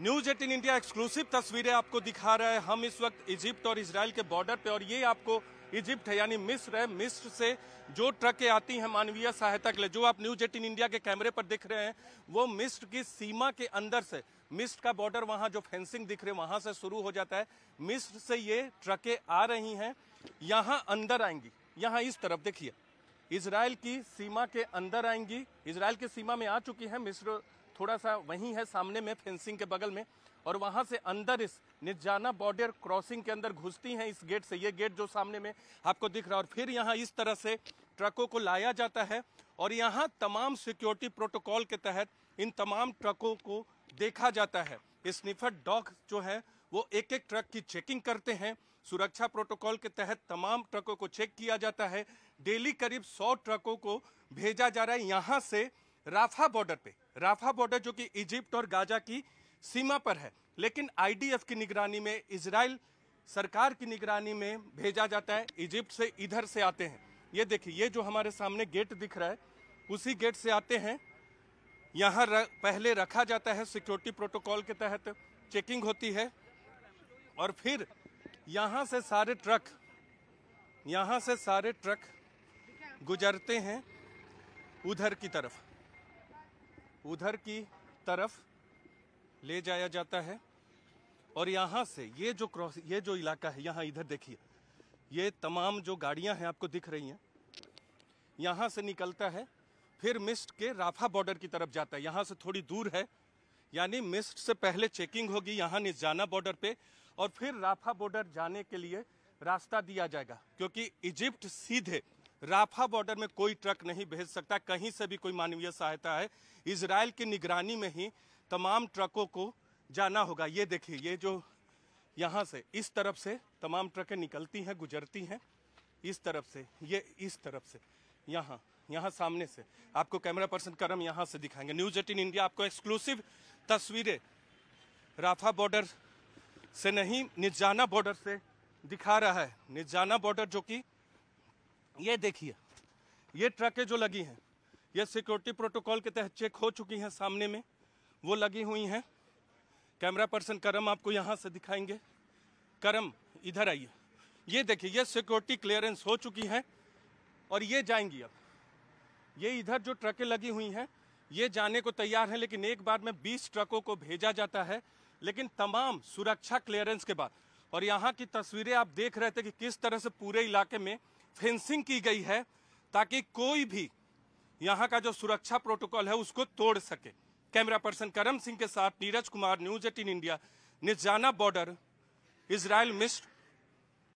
news eighteen India exclusive तस्वीरें आपको दिखा रहे हैं हम इस वक्त इजिप्ट और इसराइल के बॉर्डर पे और ये आपको इजिप्ट है यानी मिस्र है मिस्र से जो ट्रकें आती हैं मानवीय सहायता के लिए जो आप न्यूज एटीन इंडिया के कैमरे पर दिख रहे हैं वो मिस्र की सीमा के अंदर से मिस्र का बॉर्डर वहाँ जो फेंसिंग दिख रहे हैं वहाँ से शुरू हो जाता है मिस्र से ये ट्रकें आ रही हैं यहाँ अंदर आएंगी यहाँ इस तरफ देखिए इसराइल की सीमा के अंदर आएंगी इसराइल की सीमा में आ चुकी है मिस्र थोड़ा सा वहीं है सामने में फेंसिंग के बगल में और वहां से अंदर इस निजाना बॉर्डर क्रॉसिंग के अंदर घुसती हैं इस गेट से ये गेट जो सामने में आपको दिख रहा है और फिर यहाँ इस तरह से ट्रकों को लाया जाता है और यहाँ तमाम सिक्योरिटी प्रोटोकॉल के तहत इन तमाम ट्रकों को देखा जाता है स्निफर डॉग जो है वो एक एक ट्रक की चेकिंग करते हैं सुरक्षा प्रोटोकॉल के तहत तमाम ट्रकों को चेक किया जाता है डेली करीब सौ ट्रकों को भेजा जा रहा है यहाँ से राफा बॉर्डर पे राफा बॉर्डर जो कि इजिप्ट और गाजा की सीमा पर है लेकिन आईडीएफ की निगरानी में इसराइल सरकार की निगरानी में भेजा जाता है इजिप्ट से इधर से आते हैं ये देखिए ये जो हमारे सामने गेट दिख रहा है उसी गेट से आते हैं यहाँ पहले रखा जाता है सिक्योरिटी प्रोटोकॉल के तहत चेकिंग होती है और फिर यहाँ से सारे ट्रक यहाँ से सारे ट्रक गुजरते हैं उधर की तरफ उधर की तरफ ले जाया जाता है और यहाँ से ये जो क्रॉस ये जो इलाका है यहाँ इधर देखिए ये तमाम जो गाड़ियाँ हैं आपको दिख रही हैं यहाँ से निकलता है फिर मिस्ट के राफा बॉर्डर की तरफ जाता है यहाँ से थोड़ी दूर है यानी मिस्ट से पहले चेकिंग होगी यहाँ निजाना बॉर्डर पे और फिर राफा बॉर्डर जाने के लिए रास्ता दिया जाएगा क्योंकि इजिप्ट सीधे राफा बॉर्डर में कोई ट्रक नहीं भेज सकता कहीं से भी कोई मानवीय सहायता है इसराइल की निगरानी में ही तमाम ट्रकों को जाना होगा ये देखिए ये जो यहाँ से इस तरफ से तमाम ट्रकें निकलती हैं गुजरती हैं इस तरफ से ये इस तरफ से यहाँ यहाँ सामने से आपको कैमरा पर्सन करम यहाँ से दिखाएंगे न्यूज एटीन इंडिया आपको एक्सक्लूसिव तस्वीरें राफा बॉर्डर से नहीं निजाना बॉर्डर से दिखा रहा है निजाना बॉर्डर जो कि ये देखिए ये ट्रकें जो लगी हैं ये सिक्योरिटी प्रोटोकॉल के तहत चेक हो चुकी हैं सामने में वो लगी हुई हैं कैमरा पर्सन करम आपको यहाँ से दिखाएंगे करम इधर आइए ये देखिए ये सिक्योरिटी क्लियरेंस हो चुकी है और ये जाएंगी अब ये इधर जो ट्रकें लगी हुई हैं ये जाने को तैयार हैं लेकिन एक बार में बीस ट्रकों को भेजा जाता है लेकिन तमाम सुरक्षा क्लियरेंस के बाद और यहाँ की तस्वीरें आप देख रहे थे कि किस तरह से पूरे इलाके में फेंसिंग की गई है ताकि कोई भी यहाँ का जो सुरक्षा प्रोटोकॉल है उसको तोड़ सके कैमरा पर्सन करम सिंह के साथ Neeraj Kumar news eighteen India Nitzana border Israel mist